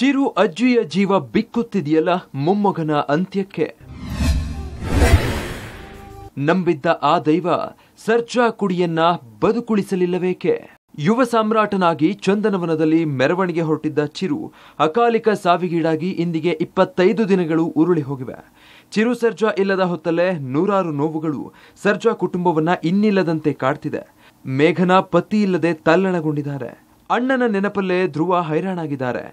ಚಿರು ಅಜ್ಜಿಯ ಜೀವ ಬಿಕ್ಕುತ್ತಿದೆಯಲ್ಲ ಮೊಮ್ಮಗನ ಅಂತ್ಯಕ್ಕೆ ನಂಬಿದ್ದ ಆ ದೈವ ಸರ್ಜಾ ಕುಡಿಯನ್ನ ಬದುಕುಳಿಸಲಿಲ್ಲಬೇಕೆ ಯುವ ಸಾಮ್ರಾಟನಾಗಿ ಚಂದನವನದಲ್ಲಿ ಮೆರವಣಿಗೆ ಹೊರಟಿದ್ದ ಚಿರು ಅಕಾಲಿಕ ಸಾವಿಗೀಡಾಗಿ ಇಂದಿಗೆ ಇಪ್ಪತ್ತೈದು ದಿನಗಳು ಉರುಳಿ ಹೋಗಿವೆ ಚಿರು ಸರ್ಜಾ ಇಲ್ಲದ ಹೊತ್ತಲ್ಲೇ ನೂರಾರು ನೋವುಗಳು ಸರ್ಜಾ ಕುಟುಂಬವನ್ನ ಇನ್ನಿಲ್ಲದಂತೆ ಕಾಡ್ತಿದೆ ಮೇಘನ ಪತಿ ಇಲ್ಲದೆ ತಲ್ಲಣಗೊಂಡಿದ್ದಾರೆ ಅಣ್ಣನ ನೆನಪಲ್ಲೇ ಧ್ರುವ ಹೈರಾಣಾಗಿದ್ದಾರೆ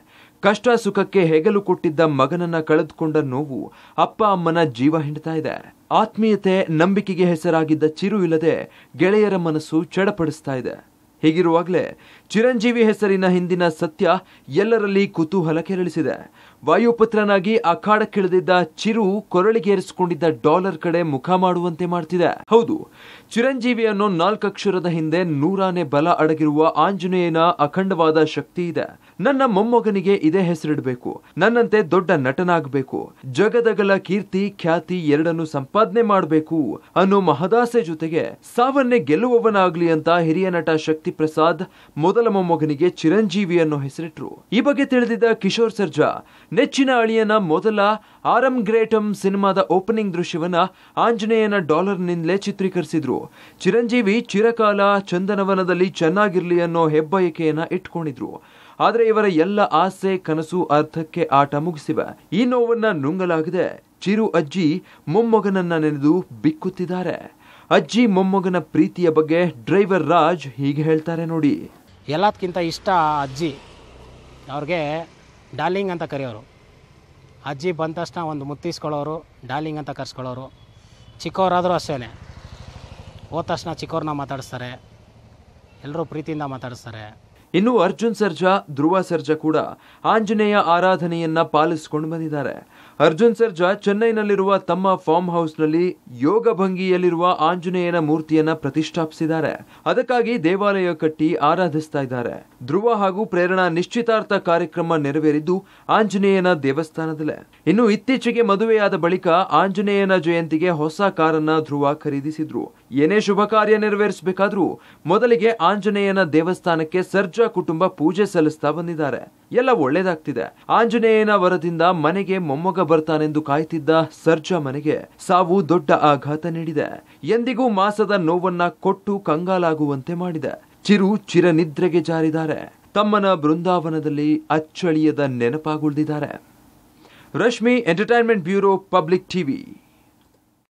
ಕಷ್ಟ ಸುಖಕ್ಕೆ ಹೆಗಲು ಕೊಟ್ಟಿದ್ದ ಮಗನನ್ನ ಕಳೆದುಕೊಂಡ ನೋವು ಅಪ್ಪ ಅಮ್ಮನ ಜೀವ ಹಿಂಡ್ತಾ ಇದೆ ಆತ್ಮೀಯತೆ ನಂಬಿಕೆಗೆ ಹೆಸರಾಗಿದ್ದ ಚಿರು ಇಲ್ಲದೆ ಗೆಳೆಯರ ಮನಸ್ಸು ಚಡಪಡಿಸ್ತಾ ಇದೆ ಹೀಗಿರುವಾಗಲೇ ಚಿರಂಜೀವಿ ಹೆಸರಿನ ಹಿಂದಿನ ಸತ್ಯ ಎಲ್ಲರಲ್ಲಿ ಕುತೂಹಲ ಕೆರಳಿಸಿದೆ ವಾಯುಪುತ್ರನಾಗಿ ಅಖಾಡಕ್ಕಿಳಿದಿದ್ದ ಚಿರು ಕೊರಳಿಗೇರಿಸಿಕೊಂಡಿದ್ದ ಡಾಲರ್ ಕಡೆ ಮುಖ ಮಾಡುವಂತೆ ಮಾಡ್ತಿದೆ ಹೌದು ಚಿರಂಜೀವಿ ಅನ್ನೋ ನಾಲ್ಕಕ್ಷರದ ಹಿಂದೆ ನೂರಾನೇ ಬಲ ಅಡಗಿರುವ ಆಂಜನೇಯನ ಅಖಂಡವಾದ ಶಕ್ತಿ ಇದೆ ನನ್ನ ಮೊಮ್ಮಗನಿಗೆ ಇದೇ ಹೆಸರಿಡಬೇಕು ನನ್ನಂತೆ ದೊಡ್ಡ ನಟನಾಗಬೇಕು ಜಗದಗಲ ಕೀರ್ತಿ ಖ್ಯಾತಿ ಎರಡನ್ನು ಸಂಪಾದನೆ ಮಾಡಬೇಕು ಅನ್ನೋ ಮಹದಾಸೆ ಜೊತೆಗೆ ಸಾವನ್ನೇ ಗೆಲ್ಲುವವನಾಗ್ಲಿ ಅಂತ ಹಿರಿಯ ನಟ ಶಕ್ತಿ ಭಾರತಿ ಪ್ರಸಾದ್ ಮೊದಲ ಮೊಮ್ಮಗನಿಗೆ ಚಿರಂಜೀವಿ ಅನ್ನೋ ಹೆಸರಿಟ್ರು ಈ ಬಗ್ಗೆ ತಿಳಿದಿದ್ದ ಕಿಶೋರ್ ಸರ್ಜಾ ನೆಚ್ಚಿನ ಅಳಿಯನ ಮೊದಲ ಆರಂ ಗ್ರೇಟಂ ಸಿನಿಮಾದ ಓಪನಿಂಗ್ ದೃಶ್ಯವನ್ನ ಆಂಜನೇಯನ ಡಾಲರ್ ನಿಂದಲೇ ಚಿತ್ರೀಕರಿಸಿದ್ರು ಚಿರಂಜೀವಿ ಚಿರಕಾಲ ಚಂದನವನದಲ್ಲಿ ಚೆನ್ನಾಗಿರ್ಲಿ ಅನ್ನೋ ಹೆಬ್ಬಯಕೆಯನ್ನ ಇಟ್ಕೊಂಡಿದ್ರು ಆದರೆ ಇವರ ಎಲ್ಲ ಆಸೆ ಕನಸು ಅರ್ಥಕ್ಕೆ ಆಟ ಮುಗಿಸಿವೆ ಈ ನೋವನ್ನ ನುಂಗಲಾಗಿದೆ ಚಿರು ಅಜ್ಜಿ ಮೊಮ್ಮಗನನ್ನ ನೆನೆದು ಬಿಕ್ಕುತ್ತಿದ್ದಾರೆ ಅಜ್ಜಿ ಮೊಮ್ಮಗನ ಪ್ರೀತಿಯ ಬಗ್ಗೆ ಡ್ರೈವರ್ ರಾಜ್ ಹೀಗೆ ಹೇಳ್ತಾರೆ ನೋಡಿ ಎಲ್ಲದಕ್ಕಿಂತ ಇಷ್ಟ ಅಜ್ಜಿ ಅವ್ರಿಗೆ ಡಾರ್ಲಿಂಗ್ ಅಂತ ಕರೆಯೋರು ಅಜ್ಜಿ ಬಂದ ತಕ್ಷಣ ಒಂದು ಮುತ್ತಿಸ್ಕೊಳ್ಳೋರು ಡಾರ್ಲಿಂಗ್ ಅಂತ ಕರ್ಸ್ಕೊಳ್ಳೋರು ಚಿಕ್ಕವರಾದರೂ ಅಷ್ಟೇ ಹೋದ ತಕ್ಷಣ ಚಿಕ್ಕವ್ರನ್ನ ಮಾತಾಡಿಸ್ತಾರೆ ಎಲ್ಲರೂ ಪ್ರೀತಿಯಿಂದ ಮಾತಾಡಿಸ್ತಾರೆ ಇನ್ನು ಅರ್ಜುನ್ ಸರ್ಜಾ ಧ್ರುವ ಸರ್ಜಾ ಕೂಡ ಆಂಜನೇಯ ಆರಾಧನೆಯನ್ನ ಪಾಲಿಸಿಕೊಂಡು ಬಂದಿದ್ದಾರೆ ಅರ್ಜುನ್ ಸರ್ಜಾ ಚೆನ್ನೈನಲ್ಲಿರುವ ತಮ್ಮ ಫಾರ್ಮ್ ಹೌಸ್ನಲ್ಲಿ ಯೋಗ ಭಂಗಿಯಲ್ಲಿರುವ ಆಂಜನೇಯನ ಮೂರ್ತಿಯನ್ನ ಪ್ರತಿಷ್ಠಾಪಿಸಿದ್ದಾರೆ ಅದಕ್ಕಾಗಿ ದೇವಾಲಯ ಕಟ್ಟಿ ಆರಾಧಿಸ್ತಾ ಇದ್ದಾರೆ ಧ್ರುವ ಹಾಗೂ ಪ್ರೇರಣಾ ನಿಶ್ಚಿತಾರ್ಥ ಕಾರ್ಯಕ್ರಮ ನೆರವೇರಿದ್ದು ಆಂಜನೇಯನ ದೇವಸ್ಥಾನದಲ್ಲೇ ಇನ್ನು ಇತ್ತೀಚೆಗೆ ಮದುವೆಯಾದ ಬಳಿಕ ಆಂಜನೇಯನ ಜಯಂತಿಗೆ ಹೊಸ ಕಾರನ್ನ ಧ್ರುವ ಖರೀದಿಸಿದ್ರು ಏನೇ ಶುಭ ಕಾರ್ಯ ನೆರವೇರಿಸಬೇಕಾದ್ರೂ ಮೊದಲಿಗೆ ಆಂಜನೇಯನ ದೇವಸ್ಥಾನಕ್ಕೆ ಸರ್ಜಾ ಕುಟುಂಬ ಪೂಜೆ ಸಲ್ಲಿಸ್ತಾ ಬಂದಿದ್ದಾರೆ ಎಲ್ಲ ಒಳ್ಳೇದಾಗ್ತಿದೆ ಆಂಜನೇಯನ ವರದಿಂದ ಮನೆಗೆ ಮೊಮ್ಮಗ ಬರ್ತಾನೆಂದು ಕಾಯ್ತಿದ್ದ ಸರ್ಜಾ ಮನೆಗೆ ಸಾವು ದೊಡ್ಡ ಆಘಾತ ನೀಡಿದೆ ಎಂದಿಗೂ ಮಾಸದ ನೋವನ್ನ ಕೊಟ್ಟು ಕಂಗಾಲಾಗುವಂತೆ ಮಾಡಿದೆ ಚಿರು ಚಿರನಿದ್ರೆಗೆ ಜಾರಿದ್ದಾರೆ ತಮ್ಮನ ಬೃಂದಾವನದಲ್ಲಿ ಅಚ್ಚಳಿಯದ ನೆನಪಾಗುಳಿದಿದ್ದಾರೆ Rashmi entertainment bureau public TV